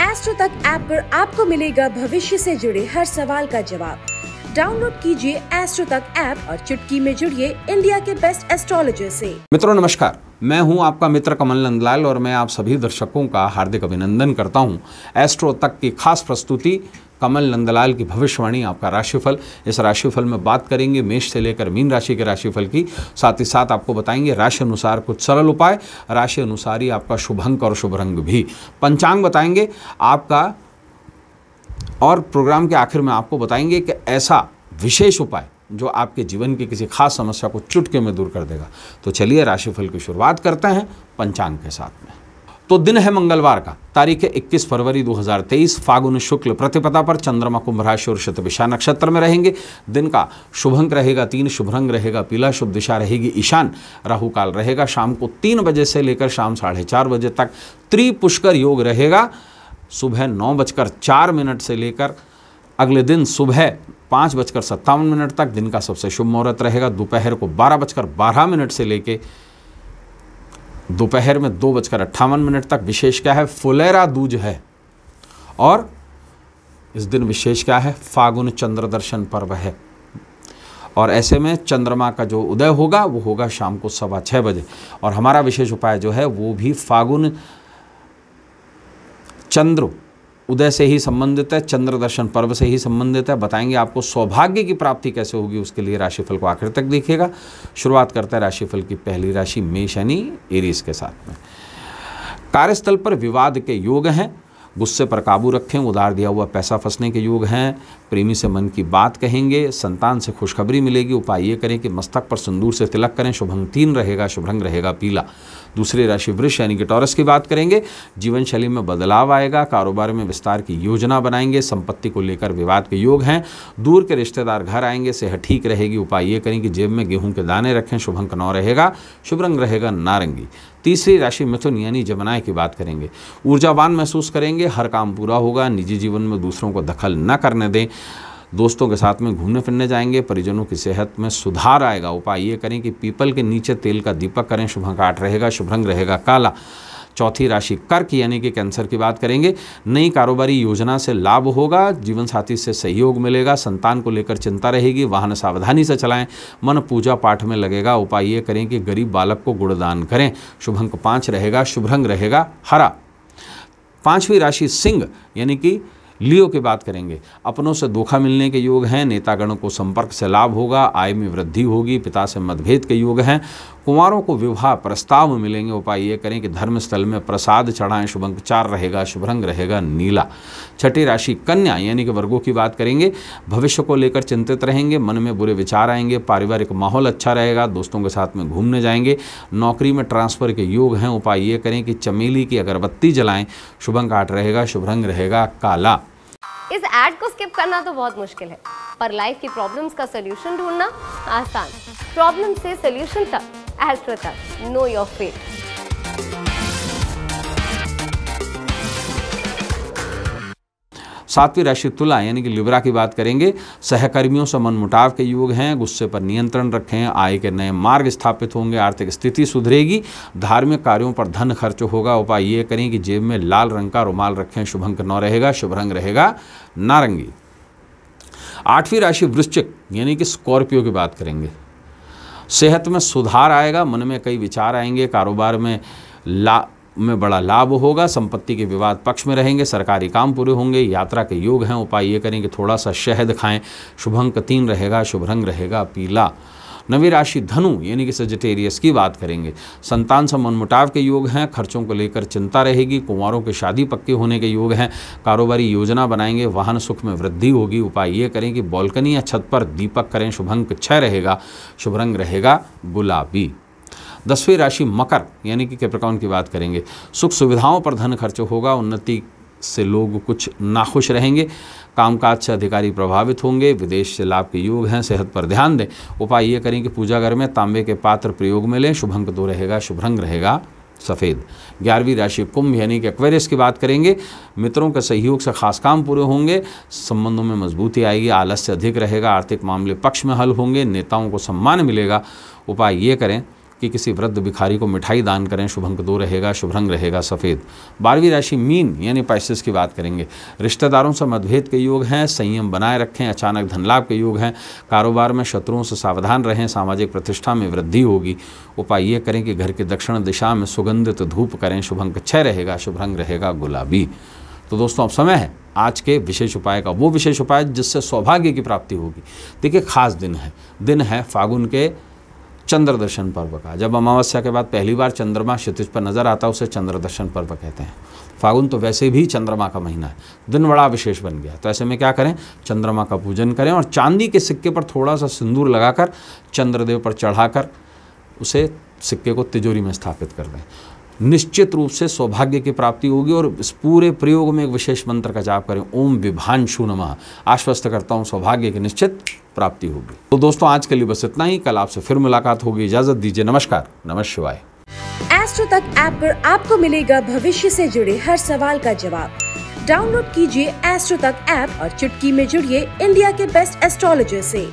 Astro तक app पर आपको मिलेगा भविष्य से जुड़े हर सवाल का जवाब डाउनलोड कीजिए एस्ट्रो तक ऐप और चुटकी में जुड़िए इंडिया के बेस्ट एस्ट्रोलॉजर से मित्रों नमस्कार मैं हूं आपका मित्र कमल नंदलाल और मैं आप सभी दर्शकों का हार्दिक अभिनंदन करता हूं एस्ट्रो तक की खास प्रस्तुति कमल नंदलाल की भविष्यवाणी आपका राशिफल इस राशिफल में बात करेंगे मेष से लेकर मीन राशि के राशिफल की साथ ही साथ आपको बताएंगे राशि अनुसार कुछ सरल उपाय राशि अनुसार ही आपका शुभ अंक और शुभ रंग भी पंचांग बताएंगे आपका और प्रोग्राम के आखिर में आपको बताएंगे कि ऐसा विशेष उपाय जो आपके जीवन की किसी खास समस्या को चुटके में दूर कर देगा तो चलिए राशिफल की शुरुआत करते हैं पंचांग के साथ में तो दिन है मंगलवार का तारीख है इक्कीस फरवरी 2023 फागुन शुक्ल प्रतिपदा पर चंद्रमा कुंभ राशि और शतभिशा नक्षत्र में रहेंगे दिन का शुभंक रहेगा तीन शुभ रंग रहेगा पीला शुभ दिशा रहेगी ईशान राहु काल रहेगा शाम को तीन बजे से लेकर शाम साढ़े चार बजे तक त्रिपुष्कर योग रहेगा सुबह नौ बजकर चार मिनट से लेकर अगले दिन सुबह पाँच बजकर सत्तावन मिनट तक दिन का सबसे शुभ मुहूर्त रहेगा दोपहर को बारह बजकर बारह मिनट से लेकर दोपहर में दो बजकर अट्ठावन मिनट तक विशेष क्या है फुलेरा दूज है और इस दिन विशेष क्या है फागुन चंद्र दर्शन पर्व है और ऐसे में चंद्रमा का जो उदय होगा वो होगा शाम को सवा छः बजे और हमारा विशेष उपाय जो है वो भी फागुन चंद्र उदय से ही संबंधित है चंद्र दर्शन पर्व से ही संबंधित है बताएंगे आपको सौभाग्य की प्राप्ति कैसे होगी उसके लिए राशिफल को आखिर तक देखिएगा शुरुआत करते हैं राशिफल की पहली राशि मेष यानी एरीज के साथ में कार्यस्थल पर विवाद के योग हैं गुस्से पर काबू रखें उधार दिया हुआ पैसा फंसने के योग हैं प्रेमी से मन की बात कहेंगे संतान से खुशखबरी मिलेगी उपाय ये करें कि मस्तक पर सिंदूर से तिलक करें शुभंग तीन रहेगा शुभरंग रहेगा पीला दूसरी राशि वृक्ष यानी कि टॉरस की बात करेंगे जीवन शैली में बदलाव आएगा कारोबार में विस्तार की योजना बनाएंगे संपत्ति को लेकर विवाद के योग हैं दूर के रिश्तेदार घर आएंगे सेहत ठीक रहेगी उपाय ये करें कि जेब में गेहूं के दाने रखें शुभंक नौ रहेगा शुभ रंग रहेगा नारंगी तीसरी राशि मिथुन यानी जमुनाए की बात करेंगे ऊर्जावान महसूस करेंगे हर काम पूरा होगा निजी जीवन में दूसरों को दखल न करने दें दोस्तों के साथ में घूमने फिरने जाएंगे परिजनों की सेहत में सुधार आएगा उपाय ये करें कि पीपल के नीचे तेल का दीपक करें शुभ काट रहेगा शुभ रंग रहेगा काला चौथी राशि कर्क यानी कि कैंसर की बात करेंगे नई कारोबारी योजना से लाभ होगा जीवन साथी से सहयोग मिलेगा संतान को लेकर चिंता रहेगी वाहन सावधानी से चलाएं मन पूजा पाठ में लगेगा उपाय ये करें कि गरीब बालक को गुणदान करें शुभ अंक पाँच रहेगा शुभ रंग रहेगा हरा पांचवी राशि सिंह यानी कि लियो की बात करेंगे अपनों से धोखा मिलने के योग हैं नेतागणों को संपर्क से लाभ होगा आय में वृद्धि होगी पिता से मतभेद के योग हैं कुमारों को विवाह प्रस्ताव मिलेंगे उपाय ये करें कि धर्मस्थल में प्रसाद चढ़ाएं चार रहेगा शुभरंग रहेगा नीला छठी राशि कन्या यानी कि वर्गों की बात करेंगे भविष्य को लेकर चिंतित रहेंगे मन में बुरे विचार आएंगे पारिवारिक माहौल अच्छा रहेगा दोस्तों के साथ में घूमने जाएंगे नौकरी में ट्रांसफर के योग हैं उपाय ये करें कि चमेली की अगरबत्ती जलाएं शुभंग आठ रहेगा शुभरंग रहेगा काला इस एड को स्किप करना तो बहुत मुश्किल है पर लाइफ की प्रॉब्लम्स का सोल्यूशन ढूंढना आसान प्रॉब्लम से सलूशन तक as Know your fate. सातवीं राशि तुला यानी कि लिब्रा की बात करेंगे सहकर्मियों से मनमुटाव के योग हैं गुस्से पर नियंत्रण रखें आय के नए मार्ग स्थापित होंगे आर्थिक स्थिति सुधरेगी धार्मिक कार्यों पर धन खर्च होगा उपाय ये करें कि जेब में लाल रंग का रुमाल रखें शुभ अंक नौ रहेगा शुभ रंग रहेगा नारंगी आठवीं राशि वृश्चिक यानी कि स्कॉर्पियो की बात करेंगे सेहत में सुधार आएगा मन में कई विचार आएंगे कारोबार में ला में बड़ा लाभ होगा संपत्ति के विवाद पक्ष में रहेंगे सरकारी काम पूरे होंगे यात्रा के योग हैं उपाय ये करें कि थोड़ा सा शहद खाएं शुभ अंक तीन रहेगा शुभ रंग रहेगा पीला नवी राशि धनु यानी कि सजिटेरियस की बात करेंगे संतान से मनमुटाव के योग हैं खर्चों को लेकर चिंता रहेगी कुंवरों के शादी पक्के होने के योग हैं कारोबारी योजना बनाएंगे वाहन सुख में वृद्धि होगी उपाय ये करें कि बॉल्कनी या छत पर दीपक करें शुभंक छह रहेगा शुभ रंग रहेगा गुलाबी दसवीं राशि मकर यानी कि कैप्रिकॉन की बात करेंगे सुख सुविधाओं पर धन खर्च होगा उन्नति से लोग कुछ नाखुश रहेंगे कामकाज से अधिकारी प्रभावित होंगे विदेश से लाभ के योग हैं सेहत पर ध्यान दें उपाय ये करें कि पूजा घर में तांबे के पात्र प्रयोग में लें शुभ अंक दो रहेगा शुभ रंग रहेगा सफ़ेद ग्यारहवीं राशि कुंभ यानी कि एक्वेरियस की बात करेंगे मित्रों के सहयोग से खास काम पूरे होंगे संबंधों में मजबूती आएगी आलस्य अधिक रहेगा आर्थिक मामले पक्ष में हल होंगे नेताओं को सम्मान मिलेगा उपाय ये करें कि किसी वृद्ध भिखारी को मिठाई दान करें शुभंक दो रहेगा शुभ रंग रहेगा सफ़ेद बारहवीं राशि मीन यानी पाइसिस की बात करेंगे रिश्तेदारों से मतभेद के योग हैं संयम बनाए रखें अचानक धनलाभ के योग हैं कारोबार में शत्रुओं से सावधान रहें सामाजिक प्रतिष्ठा में वृद्धि होगी उपाय ये करें कि घर की दक्षिण दिशा में सुगंधित धूप करें शुभंक छः रहेगा शुभ रंग रहेगा गुलाबी तो दोस्तों अब समय है आज के विशेष उपाय का वो विशेष उपाय जिससे सौभाग्य की प्राप्ति होगी देखिए खास दिन है दिन है फागुन के चंद्र दर्शन पर्व का जब अमावस्या के बाद पहली बार चंद्रमा क्षितिज पर नजर आता है उसे चंद्र दर्शन पर्व कहते हैं फागुन तो वैसे भी चंद्रमा का महीना है दिन बड़ा विशेष बन गया तो ऐसे में क्या करें चंद्रमा का पूजन करें और चांदी के सिक्के पर थोड़ा सा सिंदूर लगाकर चंद्रदेव पर चढ़ाकर उसे सिक्के को तिजोरी में स्थापित कर दें निश्चित रूप से सौभाग्य की प्राप्ति होगी और इस पूरे प्रयोग में एक विशेष मंत्र का जाप करें ओम विभांशु नमः आश्वस्त करता हूँ सौभाग्य की निश्चित प्राप्ति होगी तो दोस्तों आज के लिए बस इतना ही कल आपसे फिर मुलाकात होगी इजाजत दीजिए नमस्कार नमस् शिवाय एस्ट्रो तक ऐप पर आपको मिलेगा भविष्य से जुड़े हर सवाल का जवाब डाउनलोड कीजिए एस्ट्रो तक ऐप और चुटकी में जुड़िए इंडिया के बेस्ट एस्ट्रोलॉजर से